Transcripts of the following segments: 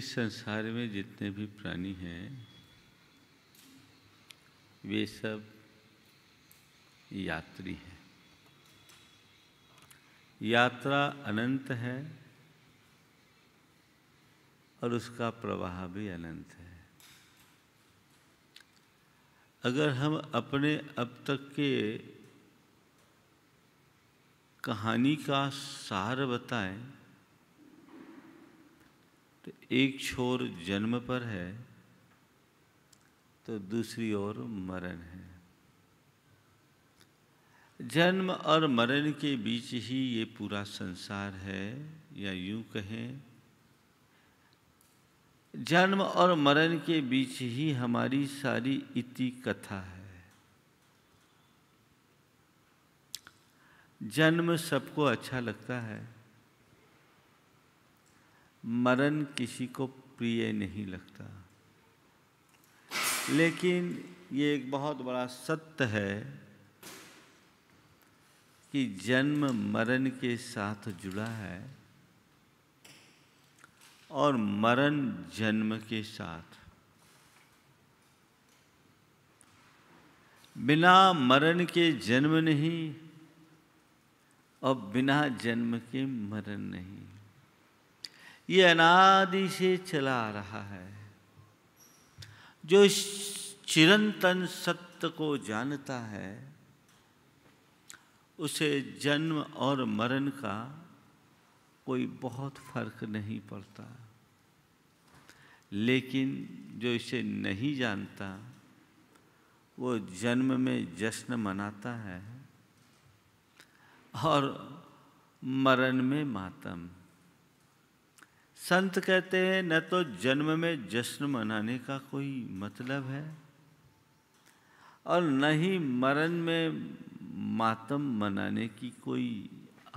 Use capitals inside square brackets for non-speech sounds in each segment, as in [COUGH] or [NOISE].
इस संसार में जितने भी प्राणी हैं वे सब यात्री हैं यात्रा अनंत है और उसका प्रवाह भी अनंत है अगर हम अपने अब तक के कहानी का सार बताएं एक छोर जन्म पर है तो दूसरी ओर मरण है जन्म और मरण के बीच ही ये पूरा संसार है या यूं कहें जन्म और मरण के बीच ही हमारी सारी इति कथा है जन्म सबको अच्छा लगता है मरण किसी को प्रिय नहीं लगता लेकिन ये एक बहुत बड़ा सत्य है कि जन्म मरण के साथ जुड़ा है और मरण जन्म के साथ बिना मरण के जन्म नहीं और बिना जन्म के मरण नहीं ये अनादि से चला आ रहा है जो चिरंतन सत्य को जानता है उसे जन्म और मरण का कोई बहुत फर्क नहीं पड़ता लेकिन जो इसे नहीं जानता वो जन्म में जश्न मनाता है और मरण में मातम संत कहते हैं न तो जन्म में जश्न मनाने का कोई मतलब है और न ही मरण में मातम मनाने की कोई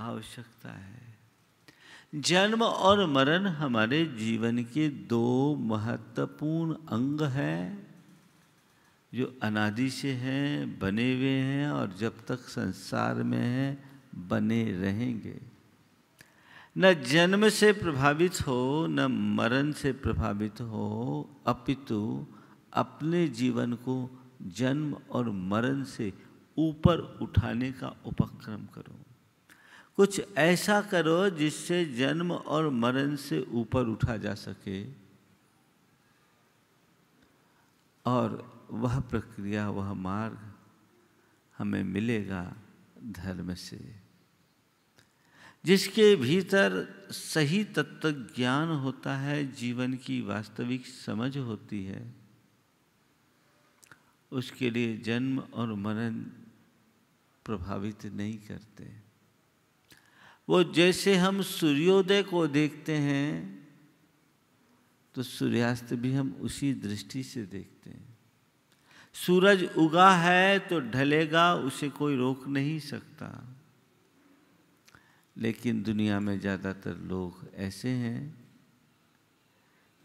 आवश्यकता है जन्म और मरण हमारे जीवन के दो महत्वपूर्ण अंग हैं जो अनादि से हैं बने हुए हैं और जब तक संसार में हैं बने रहेंगे न जन्म से प्रभावित हो न मरण से प्रभावित हो अपितु अपने जीवन को जन्म और मरण से ऊपर उठाने का उपक्रम करो कुछ ऐसा करो जिससे जन्म और मरण से ऊपर उठा जा सके और वह प्रक्रिया वह मार्ग हमें मिलेगा धर्म से जिसके भीतर सही तत्व ज्ञान होता है जीवन की वास्तविक समझ होती है उसके लिए जन्म और मरण प्रभावित नहीं करते वो जैसे हम सूर्योदय को देखते हैं तो सूर्यास्त भी हम उसी दृष्टि से देखते हैं सूरज उगा है तो ढलेगा उसे कोई रोक नहीं सकता लेकिन दुनिया में ज़्यादातर लोग ऐसे हैं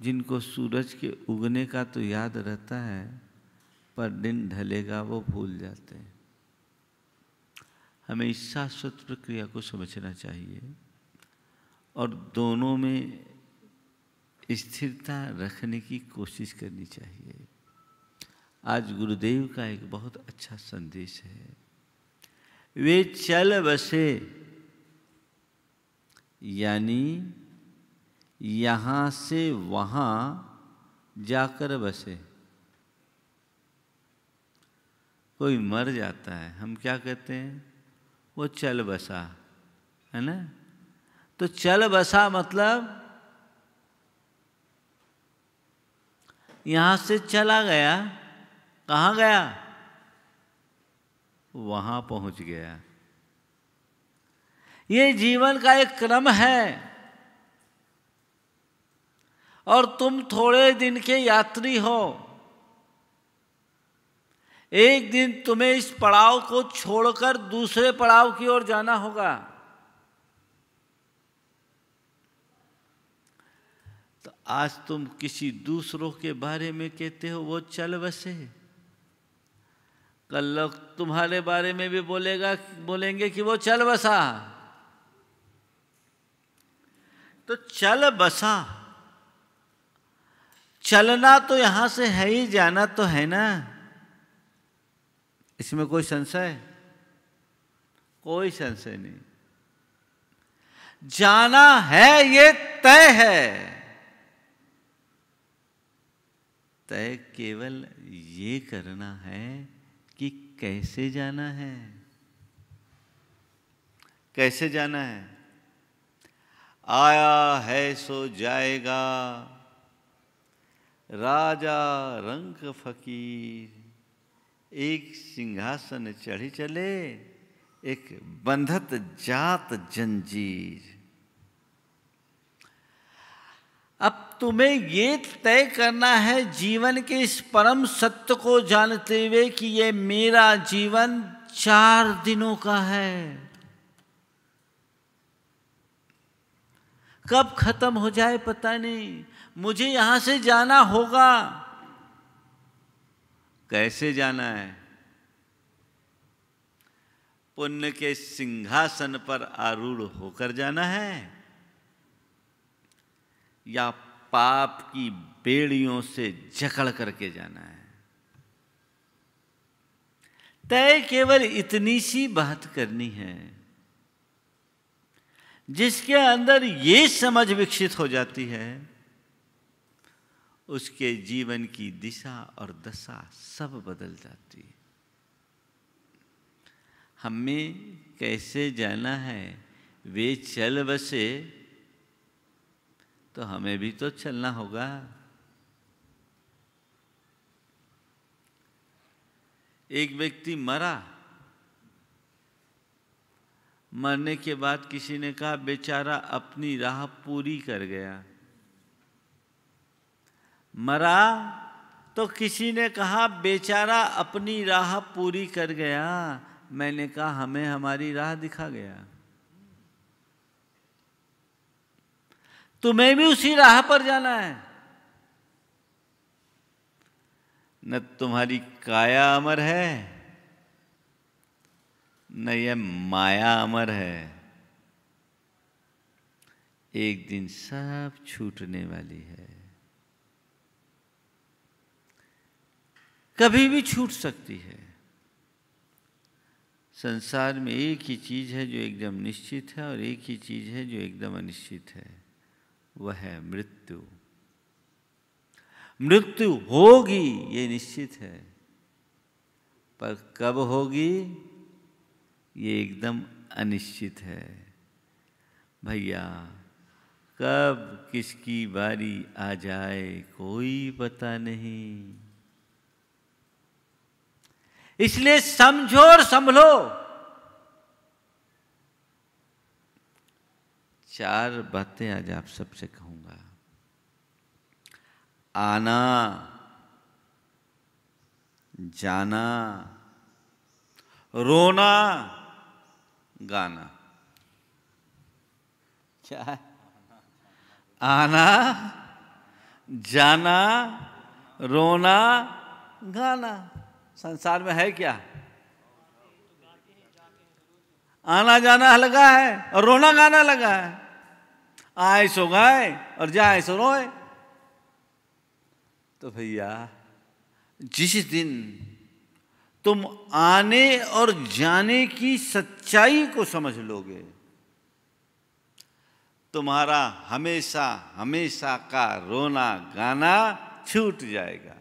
जिनको सूरज के उगने का तो याद रहता है पर दिन ढलेगा वो भूल जाते हैं हमें इस शाश्वत प्रक्रिया को समझना चाहिए और दोनों में स्थिरता रखने की कोशिश करनी चाहिए आज गुरुदेव का एक बहुत अच्छा संदेश है वे चल बसे यानी यहाँ से वहाँ जाकर बसे कोई मर जाता है हम क्या कहते हैं वो चल बसा है ना तो चल बसा मतलब यहाँ से चला गया कहाँ गया वहाँ पहुँच गया ये जीवन का एक क्रम है और तुम थोड़े दिन के यात्री हो एक दिन तुम्हें इस पड़ाव को छोड़कर दूसरे पड़ाव की ओर जाना होगा तो आज तुम किसी दूसरों के बारे में कहते हो वो चल बसे कल लोग तुम्हारे बारे में भी बोलेगा बोलेंगे कि वो चल बसा तो चल बसा चलना तो यहां से है ही जाना तो है ना इसमें कोई संशय कोई संशय नहीं जाना है ये तय है तय केवल ये करना है कि कैसे जाना है कैसे जाना है आया है सो जाएगा राजा रंग फकीर एक सिंहासन चढ़ी चले एक बंधत जात जंजीर अब तुम्हें ये तय करना है जीवन के इस परम सत्य को जानते हुए कि ये मेरा जीवन चार दिनों का है कब खत्म हो जाए पता नहीं मुझे यहां से जाना होगा कैसे जाना है पुण्य के सिंहासन पर आरूढ़ होकर जाना है या पाप की बेड़ियों से जकड़ करके जाना है तय केवल इतनी सी बात करनी है जिसके अंदर ये समझ विकसित हो जाती है उसके जीवन की दिशा और दशा सब बदल जाती है हमें कैसे जाना है वे चल बसे तो हमें भी तो चलना होगा एक व्यक्ति मरा मरने के बाद किसी ने कहा बेचारा अपनी राह पूरी कर गया मरा तो किसी ने कहा बेचारा अपनी राह पूरी कर गया मैंने कहा हमें हमारी राह दिखा गया तुम्हें भी उसी राह पर जाना है न तुम्हारी काया अमर है नहीं ये माया अमर है एक दिन सब छूटने वाली है कभी भी छूट सकती है संसार में एक ही चीज़ है जो एकदम निश्चित है और एक ही चीज़ है जो एकदम अनिश्चित है वह है मृत्यु मृत्यु होगी ये निश्चित है पर कब होगी ये एकदम अनिश्चित है भैया कब किसकी बारी आ जाए कोई पता नहीं इसलिए समझो और संभलो चार बातें आज आप सबसे कहूंगा आना जाना रोना गाना क्या है आना जाना रोना गाना संसार में है क्या आना जाना लगा है और रोना गाना लगा है आए सो गाए और जाए सो रोए तो भैया जिस दिन तुम आने और जाने की सच्चाई को समझ लोगे तुम्हारा हमेशा हमेशा का रोना गाना छूट जाएगा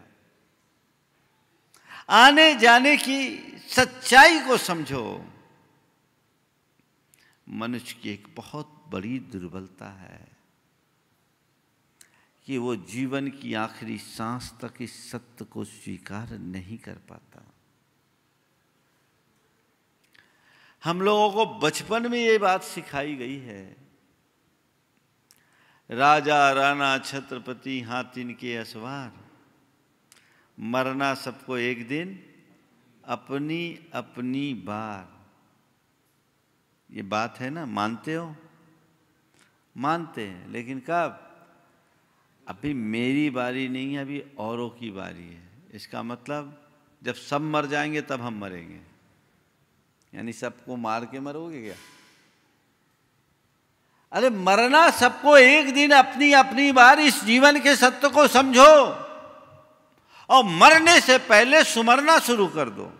आने जाने की सच्चाई को समझो मनुष्य की एक बहुत बड़ी दुर्बलता है कि वो जीवन की आखिरी सांस तक इस सत्य को स्वीकार नहीं कर पाता हम लोगों को बचपन में ये बात सिखाई गई है राजा राणा छत्रपति हाथिन के असवार मरना सबको एक दिन अपनी अपनी बार ये बात है ना मानते हो मानते हैं लेकिन कब अभी मेरी बारी नहीं है अभी औरों की बारी है इसका मतलब जब सब मर जाएंगे तब हम मरेंगे यानी सबको मार के मरोगे क्या अरे मरना सबको एक दिन अपनी अपनी बार इस जीवन के सत्य को समझो और मरने से पहले सुमरना शुरू कर दो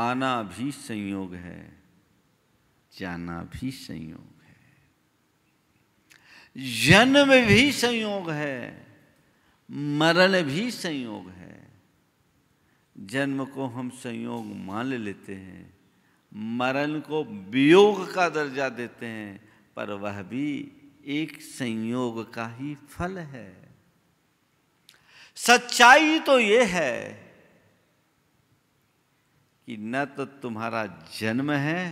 आना भी संयोग है जाना भी संयोग है जन्म भी संयोग है मरण भी संयोग है जन्म को हम संयोग मान लेते हैं मरण को वियोग का दर्जा देते हैं पर वह भी एक संयोग का ही फल है सच्चाई तो ये है कि न तो तुम्हारा जन्म है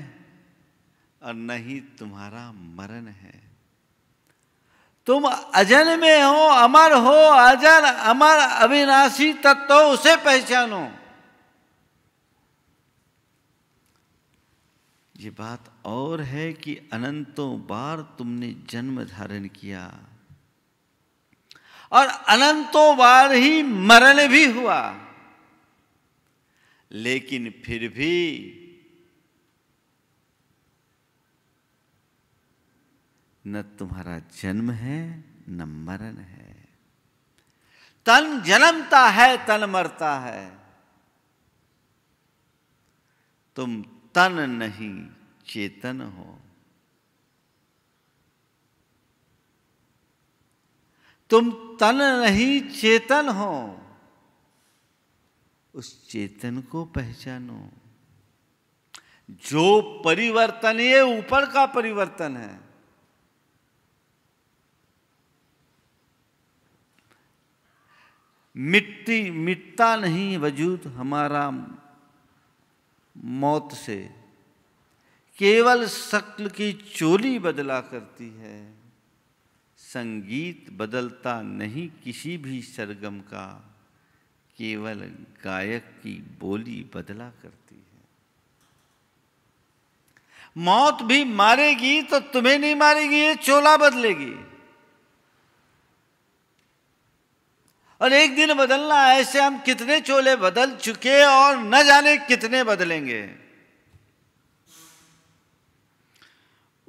और न ही तुम्हारा मरण है तुम अजन में हो अमर हो अजन अमर अविनाशी तत्व उसे पहचानो ये बात और है कि अनंतों बार तुमने जन्म धारण किया और अनंतों बार ही मरण भी हुआ लेकिन फिर भी न तुम्हारा जन्म है न मरण है तन जन्मता है तन मरता है तुम तन नहीं चेतन हो तुम तन नहीं चेतन हो उस चेतन को पहचानो जो परिवर्तन ये ऊपर का परिवर्तन है मिट्टी मिटता नहीं वजूद हमारा मौत से केवल शक्ल की चोली बदला करती है संगीत बदलता नहीं किसी भी सरगम का केवल गायक की बोली बदला करती है मौत भी मारेगी तो तुम्हें नहीं मारेगी ये चोला बदलेगी और एक दिन बदलना ऐसे हम कितने चोले बदल चुके और न जाने कितने बदलेंगे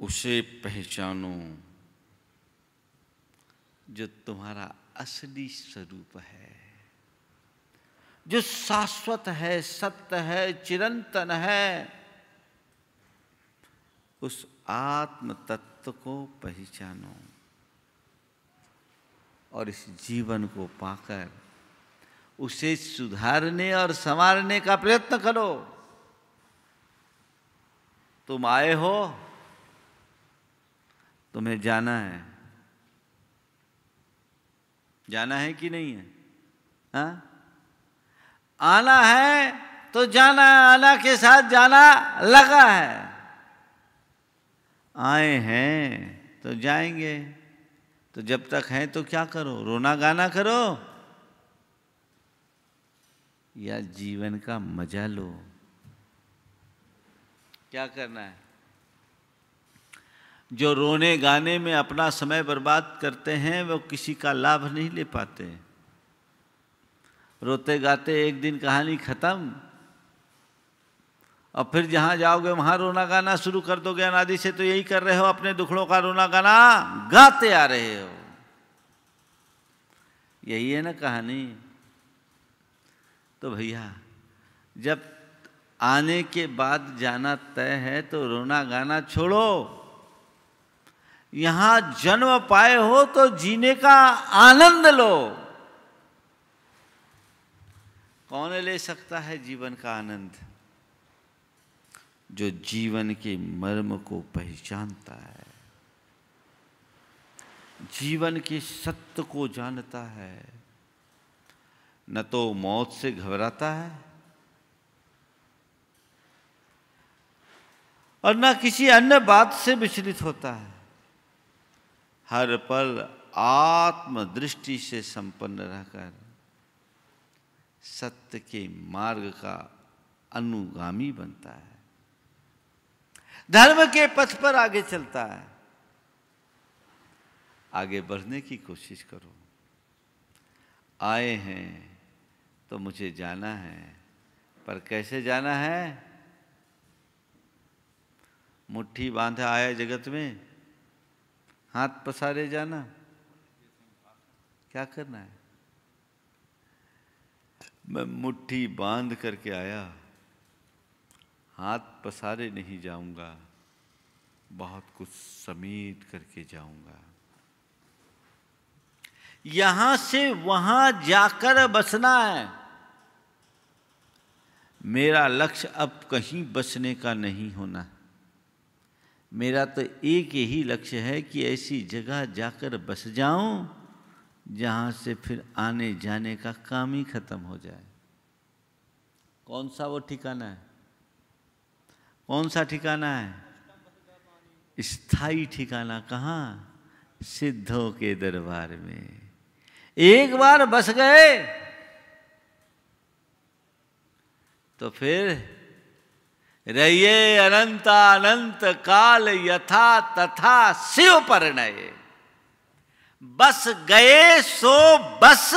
उसे पहचानो जो तुम्हारा असली स्वरूप है जो शाश्वत है सत्य है चिरंतन है उस आत्म तत्व को पहचानो और इस जीवन को पाकर उसे सुधारने और संवारने का प्रयत्न करो तुम आए हो तुम्हें जाना है जाना है कि नहीं है हा? आना है तो जाना आना के साथ जाना लगा है आए हैं तो जाएंगे तो जब तक हैं तो क्या करो रोना गाना करो या जीवन का मजा लो क्या करना है जो रोने गाने में अपना समय बर्बाद करते हैं वो किसी का लाभ नहीं ले पाते रोते गाते एक दिन कहानी ख़त्म और फिर जहाँ जाओगे वहाँ रोना गाना शुरू कर दोगे अनादि से तो यही कर रहे हो अपने दुखड़ों का रोना गाना गाते आ रहे हो यही है ना कहानी तो भैया जब आने के बाद जाना तय है तो रोना गाना छोड़ो यहां जन्म पाए हो तो जीने का आनंद लो कौन ले सकता है जीवन का आनंद जो जीवन के मर्म को पहचानता है जीवन के सत्य को जानता है न तो मौत से घबराता है और न किसी अन्य बात से विचलित होता है हर पल आत्मदृष्टि से संपन्न रहकर सत्य के मार्ग का अनुगामी बनता है धर्म के पथ पर आगे चलता है आगे बढ़ने की कोशिश करो आए हैं तो मुझे जाना है पर कैसे जाना है मुट्ठी बांध आया जगत में हाथ पसारे जाना क्या करना है मैं मुट्ठी बांध करके आया हाथ पसारे नहीं जाऊंगा बहुत कुछ समेट करके जाऊंगा यहां से वहां जाकर बसना है मेरा लक्ष्य अब कहीं बसने का नहीं होना मेरा तो एक यही लक्ष्य है कि ऐसी जगह जाकर बस जाऊं जहां से फिर आने जाने का काम ही खत्म हो जाए कौन सा वो ठिकाना है कौन सा ठिकाना है स्थाई ठिकाना कहाँ सिद्धों के दरबार में एक बार बस गए तो फिर रहिए अनंत अनंत काल यथा तथा शिव परिणय बस गए सो बस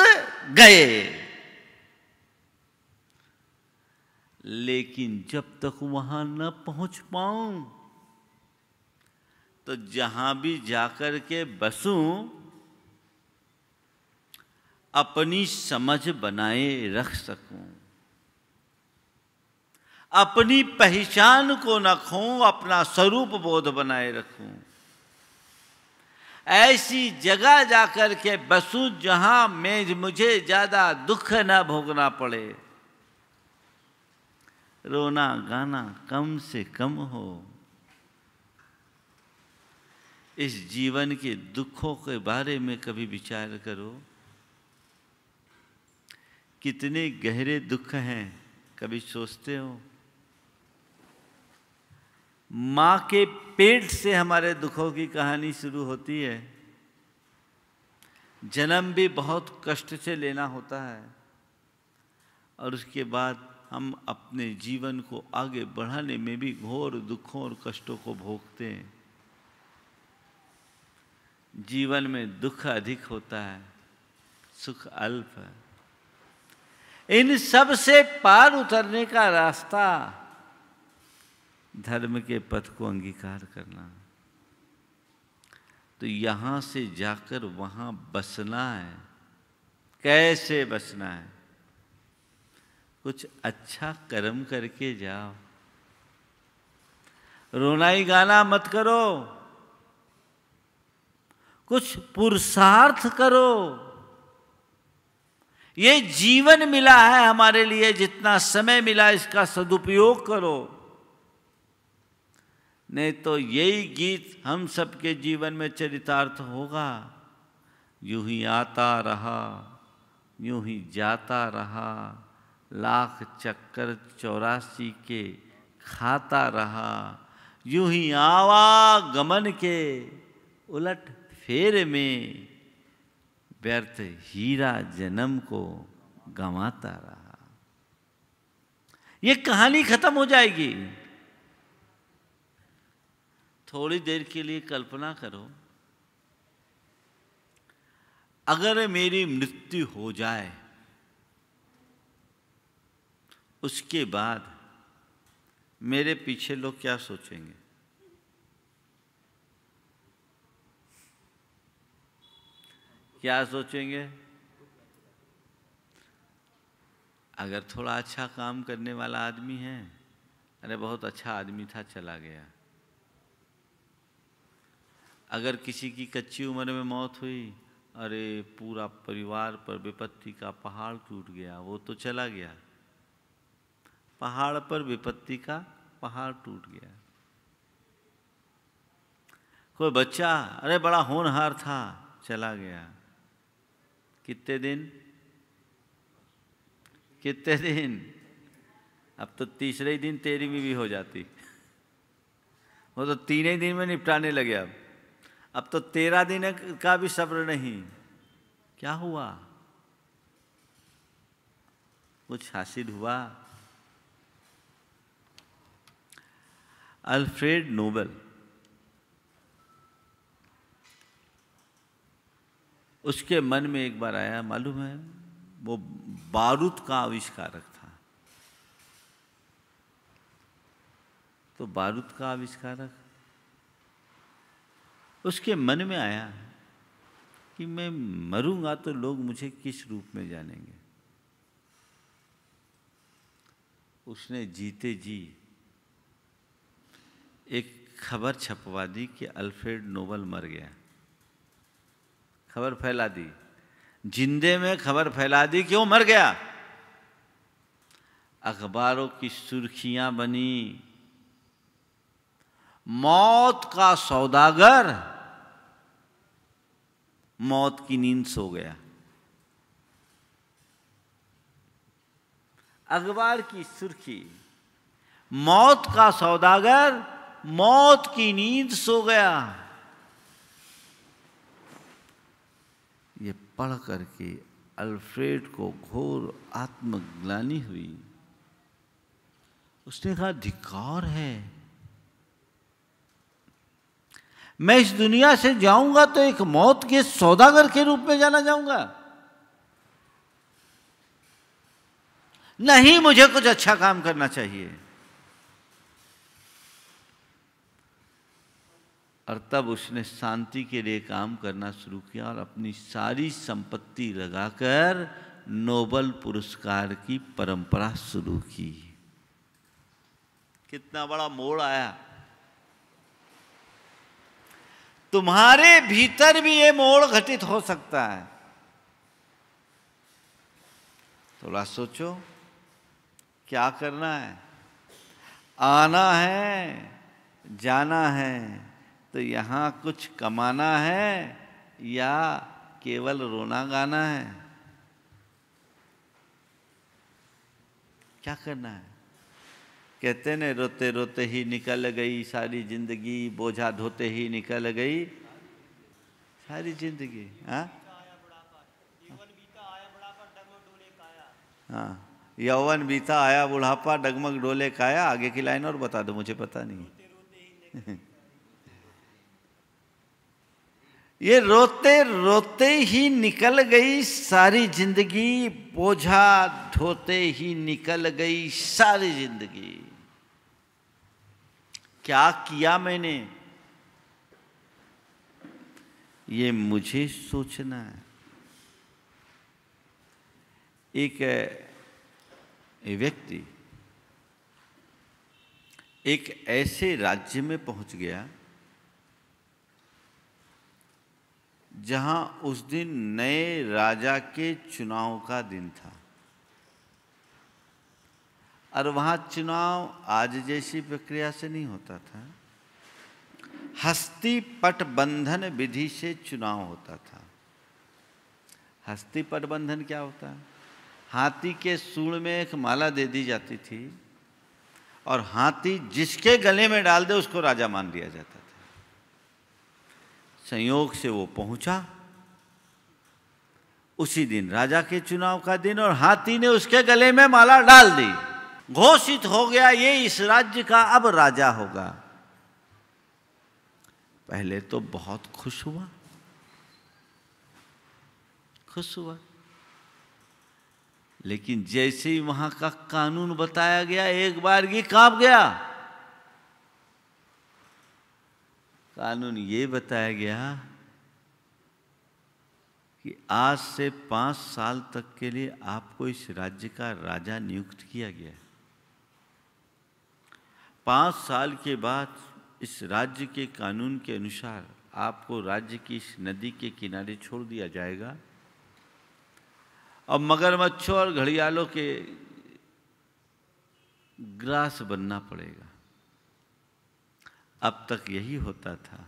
गए लेकिन जब तक वहां न पहुंच पाऊं तो जहां भी जाकर के बसूं अपनी समझ बनाए रख सकूं अपनी पहचान को न खो अपना स्वरूप बोध बनाए रखूं ऐसी जगह जाकर के बसूं जहां मैं मुझे ज़्यादा दुख न भोगना पड़े रोना गाना कम से कम हो इस जीवन के दुखों के बारे में कभी विचार करो कितने गहरे दुख हैं कभी सोचते हो माँ के पेट से हमारे दुखों की कहानी शुरू होती है जन्म भी बहुत कष्ट से लेना होता है और उसके बाद हम अपने जीवन को आगे बढ़ाने में भी घोर दुखों और कष्टों को भोगते हैं जीवन में दुख अधिक होता है सुख अल्प है इन सब से पार उतरने का रास्ता धर्म के पथ को अंगीकार करना तो यहां से जाकर वहां बसना है कैसे बसना है कुछ अच्छा कर्म करके जाओ रोनाई गाना मत करो कुछ पुरुषार्थ करो ये जीवन मिला है हमारे लिए जितना समय मिला इसका सदुपयोग करो नहीं तो यही गीत हम सबके जीवन में चरितार्थ होगा यूं ही आता रहा यूं ही जाता रहा लाख चक्कर चौरासी के खाता रहा यूं ही आवागमन के उलट फेर में व्यर्थ हीरा जन्म को गंवाता रहा ये कहानी खत्म हो जाएगी थोड़ी देर के लिए कल्पना करो अगर मेरी मृत्यु हो जाए उसके बाद मेरे पीछे लोग क्या सोचेंगे क्या सोचेंगे अगर थोड़ा अच्छा काम करने वाला आदमी है अरे बहुत अच्छा आदमी था चला गया अगर किसी की कच्ची उम्र में मौत हुई अरे पूरा परिवार पर विपत्ति का पहाड़ टूट गया वो तो चला गया पहाड़ पर विपत्ति का पहाड़ टूट गया कोई बच्चा अरे बड़ा होनहार था चला गया कितने दिन कितने दिन अब तो तीसरे ही दिन तेरी भी, भी हो जाती वो तो तीन ही दिन में निपटाने लगे अब अब तो तेरह दिन का भी सब्र नहीं क्या हुआ कुछ हासिल हुआ अल्फ्रेड नोबल उसके मन में एक बार आया मालूम है वो बारूद का आविष्कारक था तो बारूद का आविष्कारक उसके मन में आया कि मैं मरूंगा तो लोग मुझे किस रूप में जानेंगे उसने जीते जी एक खबर छपवा दी कि अल्फ्रेड नोबल मर गया खबर फैला दी जिंदे में खबर फैला दी कि वो मर गया अखबारों की सुर्खियां बनी मौत का सौदागर मौत की नींद सो गया अखबार की सुर्खी मौत का सौदागर मौत की नींद सो गया ये पढ़ करके अल्फ्रेड को घोर आत्मग्लानी हुई उसने कहा धिकार है मैं इस दुनिया से जाऊंगा तो एक मौत के सौदागर के रूप में जाना जाऊंगा नहीं मुझे कुछ अच्छा काम करना चाहिए और तब उसने शांति के लिए काम करना शुरू किया और अपनी सारी संपत्ति लगाकर नोबल पुरस्कार की परंपरा शुरू की कितना बड़ा मोड़ आया तुम्हारे भीतर भी ये मोड़ घटित हो सकता है थोड़ा सोचो क्या करना है आना है जाना है तो यहाँ कुछ कमाना है या केवल रोना गाना है क्या करना है कहते ने रोते रोते ही निकल गई सारी जिंदगी बोझा धोते ही निकल गई सारी जिंदगी हाँ? हाँ यौवन बीता आया बुढ़ापा डगमग डोले काया आगे की लाइन और बता दो मुझे पता नहीं [LAUGHS] ये रोते रोते ही निकल गई सारी जिंदगी बोझा ढोते ही निकल गई सारी जिंदगी क्या किया मैंने ये मुझे सोचना है एक व्यक्ति एक ऐसे राज्य में पहुंच गया जहां उस दिन नए राजा के चुनाव का दिन था और वहां चुनाव आज जैसी प्रक्रिया से नहीं होता था हस्ती पट बंधन विधि से चुनाव होता था हस्ती पट बंधन क्या होता है हाथी के सूढ़ में एक माला दे दी जाती थी और हाथी जिसके गले में डाल दे उसको राजा मान लिया जाता संयोग से वो पहुंचा उसी दिन राजा के चुनाव का दिन और हाथी ने उसके गले में माला डाल दी घोषित हो गया ये इस राज्य का अब राजा होगा पहले तो बहुत खुश हुआ खुश हुआ लेकिन जैसे ही वहां का कानून बताया गया एक बार ही कांप गया कानून ये बताया गया कि आज से पांच साल तक के लिए आपको इस राज्य का राजा नियुक्त किया गया है पांच साल के बाद इस राज्य के कानून के अनुसार आपको राज्य की इस नदी के किनारे छोड़ दिया जाएगा और मगरमच्छों और घड़ियालों के ग्रास बनना पड़ेगा अब तक यही होता था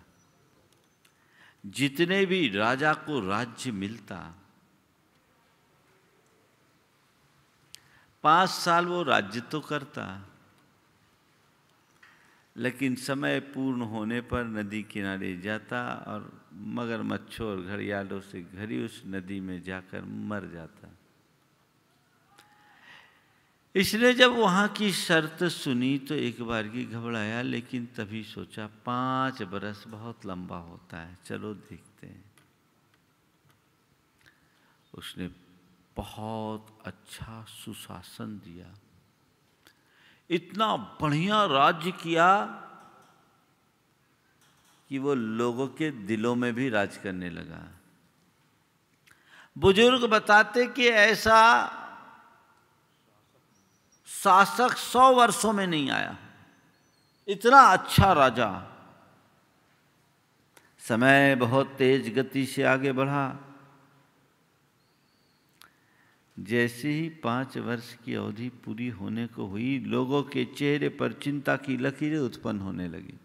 जितने भी राजा को राज्य मिलता पांच साल वो राज्य तो करता लेकिन समय पूर्ण होने पर नदी किनारे जाता और मगरमच्छों और घड़ियालों से घड़ी उस नदी में जाकर मर जाता इसने जब वहाँ की शर्त सुनी तो एक बार की घबराया लेकिन तभी सोचा पाँच बरस बहुत लंबा होता है चलो देखते हैं उसने बहुत अच्छा सुशासन दिया इतना बढ़िया राज्य किया कि वो लोगों के दिलों में भी राज करने लगा बुजुर्ग बताते कि ऐसा शासक सौ वर्षों में नहीं आया इतना अच्छा राजा समय बहुत तेज गति से आगे बढ़ा जैसे ही पांच वर्ष की अवधि पूरी होने को हुई लोगों के चेहरे पर चिंता की लकीरें उत्पन्न होने लगी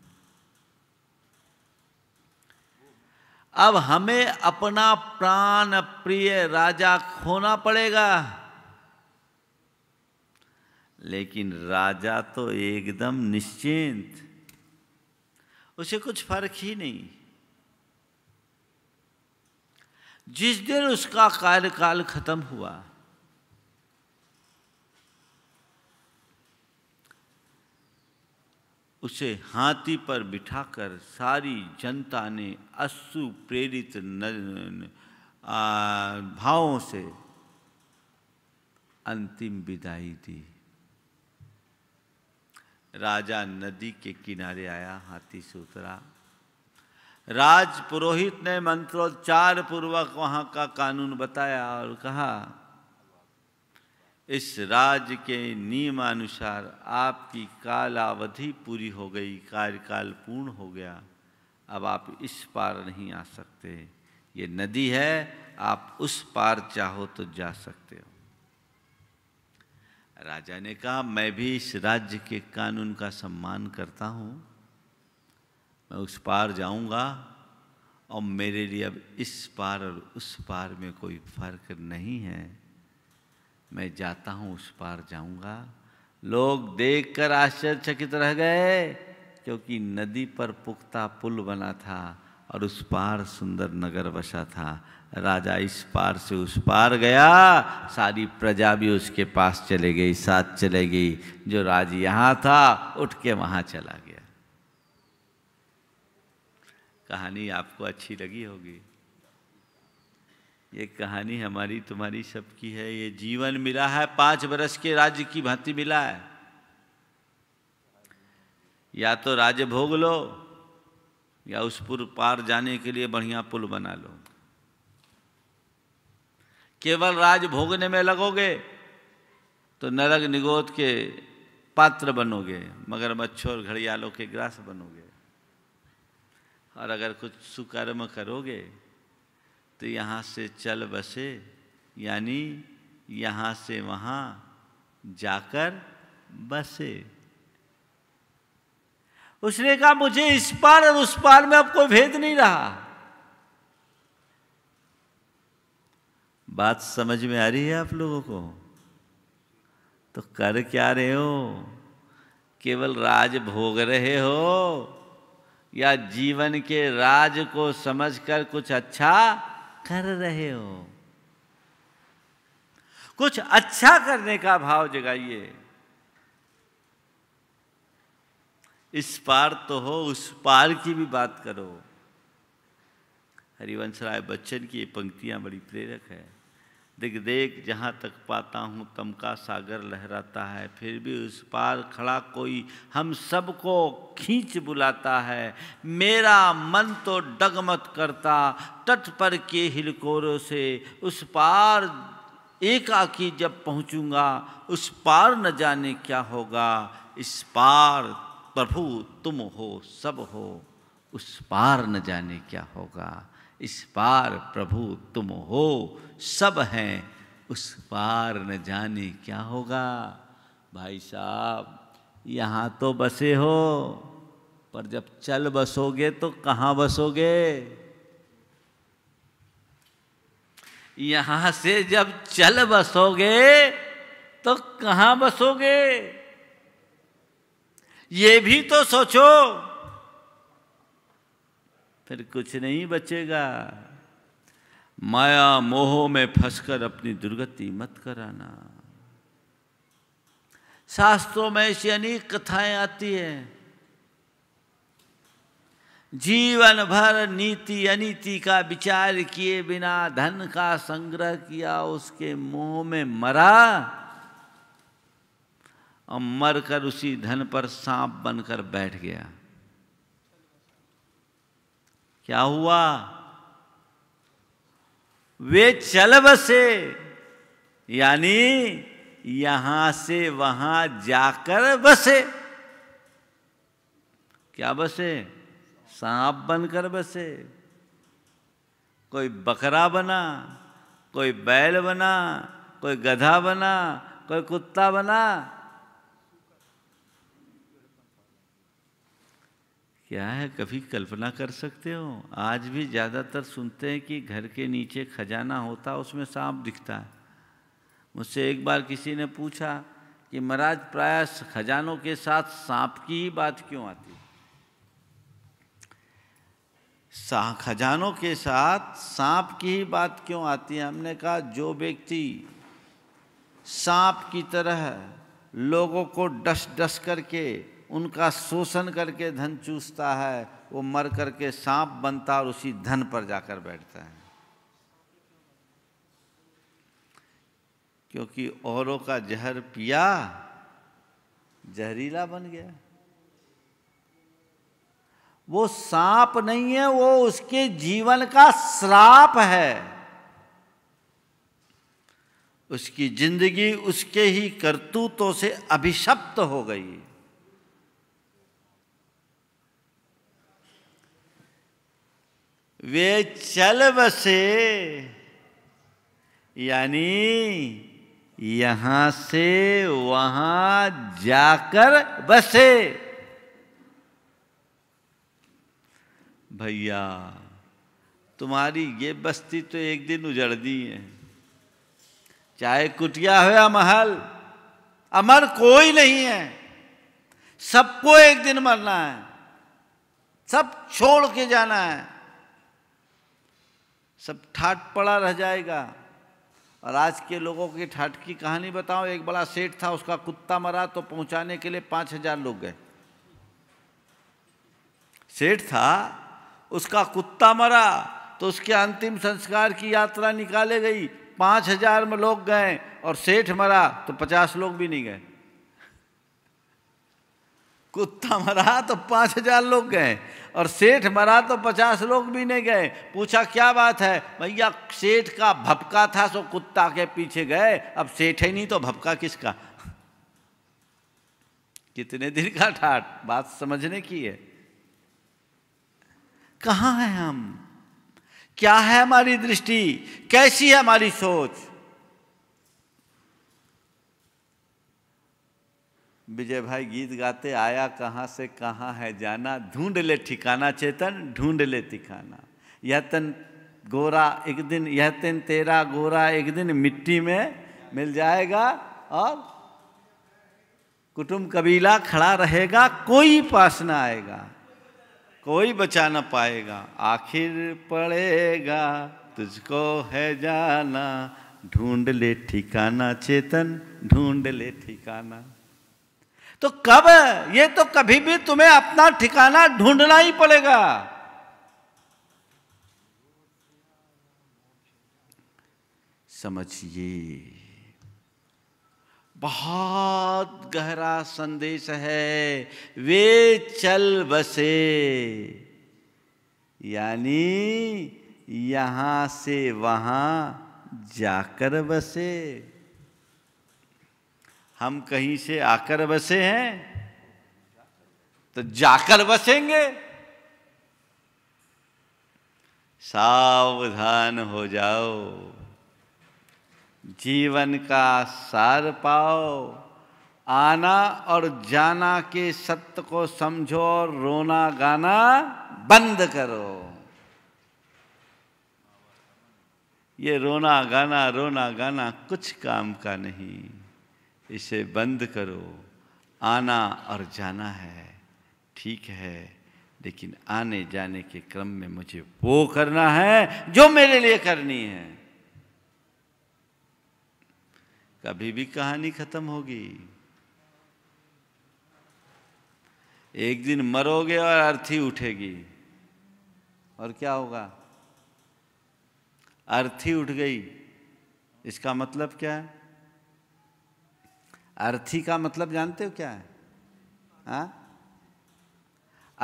अब हमें अपना प्राण प्रिय राजा खोना पड़ेगा लेकिन राजा तो एकदम निश्चिंत उसे कुछ फर्क ही नहीं जिस दिन उसका कार्यकाल खत्म हुआ उसे हाथी पर बिठाकर सारी जनता ने अश्रु प्रेरित भावों से अंतिम विदाई दी राजा नदी के किनारे आया हाथी से उतरा राज पुरोहित ने मंत्रोच्चार पूर्वक वहां का कानून बताया और कहा इस राज के नियमानुसार आपकी कालावधि पूरी हो गई कार्यकाल पूर्ण हो गया अब आप इस पार नहीं आ सकते ये नदी है आप उस पार चाहो तो जा सकते हो राजा ने कहा मैं भी इस राज्य के कानून का सम्मान करता हूँ मैं उस पार जाऊँगा और मेरे लिए अब इस पार और उस पार में कोई फर्क नहीं है मैं जाता हूँ उस पार जाऊँगा लोग देखकर आश्चर्यचकित रह गए क्योंकि नदी पर पुख्ता पुल बना था और उस पार सुंदर नगर बसा था राजा इस पार से उस पार गया सारी प्रजा भी उसके पास चले गई साथ चले गई जो राज यहाँ था उठ के वहाँ चला गया कहानी आपको अच्छी लगी होगी ये कहानी हमारी तुम्हारी सबकी है ये जीवन मिला है पाँच बरस के राज्य की भांति मिला है या तो राज्य भोग लो या उस पुर पार जाने के लिए बढ़िया पुल बना लो केवल राज भोगने में लगोगे तो नरक निगोद के पात्र बनोगे मगर मच्छर घड़ियालों के ग्रास बनोगे और अगर कुछ सुकर्म करोगे तो यहाँ से चल बसे यानी यहाँ से वहाँ जाकर बसे उसने कहा मुझे इस पार और उस पार में अब कोई भेद नहीं रहा बात समझ में आ रही है आप लोगों को तो कर क्या रहे हो केवल राज भोग रहे हो या जीवन के राज को समझकर कुछ अच्छा कर रहे हो कुछ अच्छा करने का भाव जगाइए इस पार तो हो उस पार की भी बात करो हरिवंश राय बच्चन की ये पंक्तियाँ बड़ी प्रेरक है दिख देख जहाँ तक पाता हूँ तम का सागर लहराता है फिर भी उस पार खड़ा कोई हम सबको खींच बुलाता है मेरा मन तो डगमत करता तट पर के हिलकोरों से उस पार एकाकी जब पहुँचूँगा उस पार न जाने क्या होगा इस पार प्रभु तुम हो सब हो उस पार न जाने क्या होगा इस पार प्रभु तुम हो सब हैं उस पार न जाने क्या होगा भाई साहब यहाँ तो बसे हो पर जब चल बसोगे तो कहाँ बसोगे यहाँ से जब चल बसोगे तो कहाँ बसोगे ये भी तो सोचो फिर कुछ नहीं बचेगा माया मोह में फंसकर अपनी दुर्गति मत कराना शास्त्रों में ऐसी अनेक कथाएं आती है जीवन भर नीति अनीति का विचार किए बिना धन का संग्रह किया उसके मोह में मरा और मर कर उसी धन पर सांप बनकर बैठ गया क्या हुआ वे चल बसे यानी यहां से वहां जाकर बसे क्या बसे सांप बनकर बसे कोई बकरा बना कोई बैल बना कोई गधा बना कोई कुत्ता बना क्या है कभी कल्पना कर सकते हो आज भी ज़्यादातर सुनते हैं कि घर के नीचे खजाना होता उसमें सांप दिखता है मुझसे एक बार किसी ने पूछा कि महाराज प्राय खजानों के साथ सांप की ही बात क्यों आती खजानों के साथ सांप की ही बात क्यों आती है हमने कहा जो व्यक्ति सांप की तरह लोगों को डस डस करके उनका शोषण करके धन चूसता है वो मर करके सांप बनता और उसी धन पर जाकर बैठता है क्योंकि औरों का जहर पिया जहरीला बन गया वो सांप नहीं है वो उसके जीवन का श्राप है उसकी जिंदगी उसके ही करतूतों से अभिशप्त हो गई वे चल बसे यानी यहां से वहां जाकर बसे भैया तुम्हारी ये बस्ती तो एक दिन उजड़ दी है चाहे कुटिया हो या महल अमर कोई नहीं है सबको एक दिन मरना है सब छोड़ के जाना है सब ठाट पड़ा रह जाएगा और आज के लोगों की ठाट की कहानी बताओ एक बड़ा सेठ था उसका कुत्ता मरा तो पहुंचाने के लिए पाँच हजार लोग गए सेठ था उसका कुत्ता मरा तो उसके अंतिम संस्कार की यात्रा निकाले गई पाँच हजार में लोग गए और सेठ मरा तो पचास लोग भी नहीं गए कुत्ता मरा तो पाँच हजार लोग गए और सेठ मरा तो पचास लोग भी नहीं गए पूछा क्या बात है भैया सेठ का भपका था सो कुत्ता के पीछे गए अब सेठ ही नहीं तो भपका किसका [LAUGHS] कितने दिन का ठाट बात समझने की है कहाँ है हम क्या है हमारी दृष्टि कैसी है हमारी सोच विजय भाई गीत गाते आया कहाँ से कहाँ है जाना ढूंढ ले ठिकाना चेतन ढूंढ ले ठिकाना यह तन गोरा एक दिन यह तन तेरा गोरा एक दिन मिट्टी में मिल जाएगा और कुटुंब कबीला खड़ा रहेगा कोई पास ना आएगा कोई बचा ना पाएगा आखिर पड़ेगा तुझको है जाना ढूंढ ले ठिकाना चेतन ढूंढ ले ठिकाना तो कब ये तो कभी भी तुम्हें अपना ठिकाना ढूंढना ही पड़ेगा समझिए बहुत गहरा संदेश है वे चल बसे यानी यहां से वहां जाकर बसे हम कहीं से आकर बसे हैं तो जाकर बसेंगे सावधान हो जाओ जीवन का सार पाओ आना और जाना के सत्य को समझो और रोना गाना बंद करो ये रोना गाना रोना गाना कुछ काम का नहीं इसे बंद करो आना और जाना है ठीक है लेकिन आने जाने के क्रम में मुझे वो करना है जो मेरे लिए करनी है कभी भी कहानी खत्म होगी एक दिन मरोगे और अर्थी उठेगी और क्या होगा अर्थी उठ गई इसका मतलब क्या है अर्थी का मतलब जानते हो क्या है आ?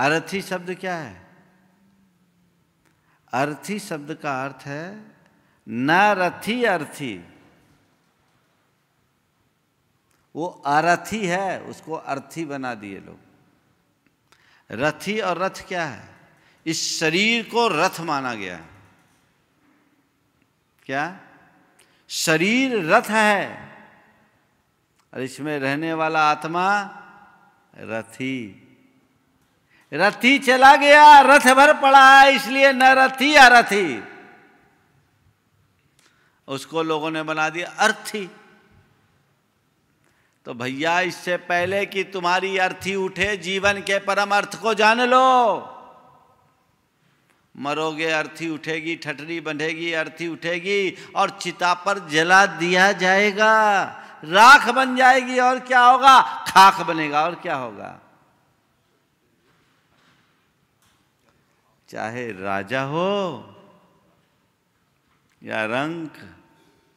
अर्थी शब्द क्या है अर्थी शब्द का अर्थ है न रथी अर्थी वो अरथी है उसको अर्थी बना दिए लोग रथी और रथ क्या है इस शरीर को रथ माना गया क्या शरीर रथ है और इसमें रहने वाला आत्मा रथी रथी चला गया रथ भर पड़ा है इसलिए न रथी या रथी उसको लोगों ने बना दिया अर्थी तो भैया इससे पहले कि तुम्हारी अर्थी उठे जीवन के परम अर्थ को जान लो मरोगे अर्थी उठेगी ठटरी बंधेगी अर्थी उठेगी और चिता पर जला दिया जाएगा राख बन जाएगी और क्या होगा खाक बनेगा और क्या होगा चाहे राजा हो या रंक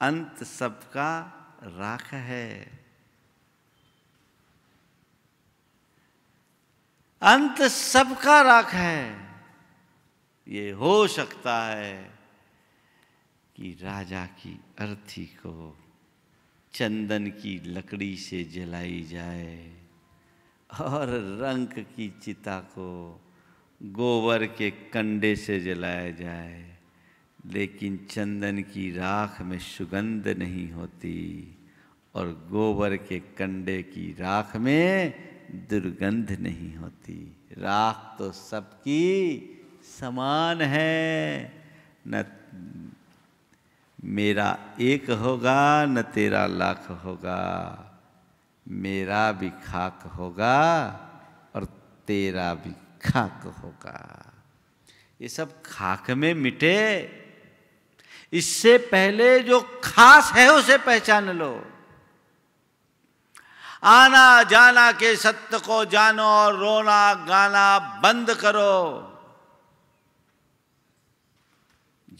अंत सबका राख है अंत सबका राख है ये हो सकता है कि राजा की अर्थी को चंदन की लकड़ी से जलाई जाए और रंग की चिता को गोबर के कंडे से जलाया जाए लेकिन चंदन की राख में सुगंध नहीं होती और गोबर के कंडे की राख में दुर्गंध नहीं होती राख तो सबकी समान है न मेरा एक होगा न तेरा लाख होगा मेरा भी खाक होगा और तेरा भी खाक होगा ये सब खाक में मिटे इससे पहले जो खास है उसे पहचान लो आना जाना के सत्य को जानो और रोना गाना बंद करो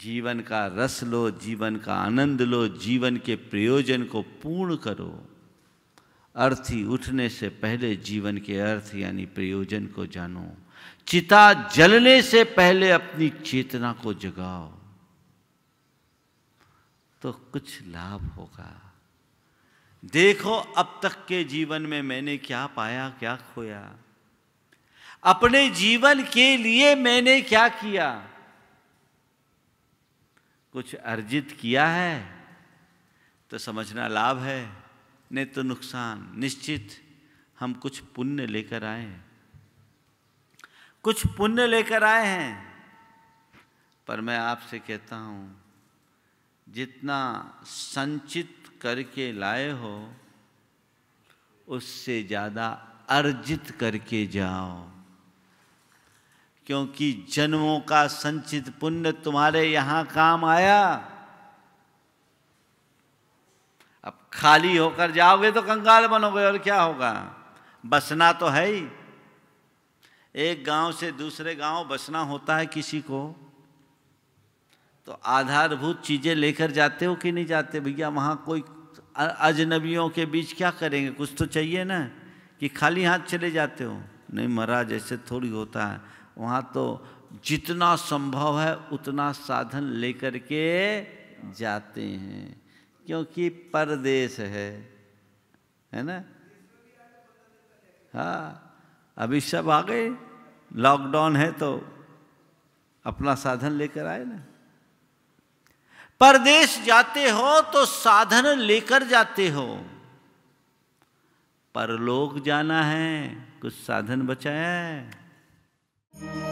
जीवन का रस लो जीवन का आनंद लो जीवन के प्रयोजन को पूर्ण करो अर्थी उठने से पहले जीवन के अर्थ यानी प्रयोजन को जानो चिता जलने से पहले अपनी चेतना को जगाओ तो कुछ लाभ होगा देखो अब तक के जीवन में मैंने क्या पाया क्या खोया अपने जीवन के लिए मैंने क्या किया कुछ अर्जित किया है तो समझना लाभ है नहीं तो नुकसान निश्चित हम कुछ पुण्य लेकर आए हैं कुछ पुण्य लेकर आए हैं पर मैं आपसे कहता हूँ जितना संचित करके लाए हो उससे ज़्यादा अर्जित करके जाओ क्योंकि जन्मों का संचित पुण्य तुम्हारे यहां काम आया अब खाली होकर जाओगे तो कंगाल बनोगे और क्या होगा बसना तो है ही एक गांव से दूसरे गांव बसना होता है किसी को तो आधारभूत चीज़ें लेकर जाते हो कि नहीं जाते भैया वहां कोई अजनबियों के बीच क्या करेंगे कुछ तो चाहिए ना कि खाली हाथ चले जाते हो नहीं महाराज ऐसे थोड़ी होता है वहाँ तो जितना संभव है उतना साधन लेकर के जाते हैं क्योंकि परदेश है है ना हाँ अभी सब आ गए लॉकडाउन है तो अपना साधन लेकर आए ना परदेश जाते हो तो साधन लेकर जाते हो परलोक जाना है कुछ साधन बचाया है Thank you.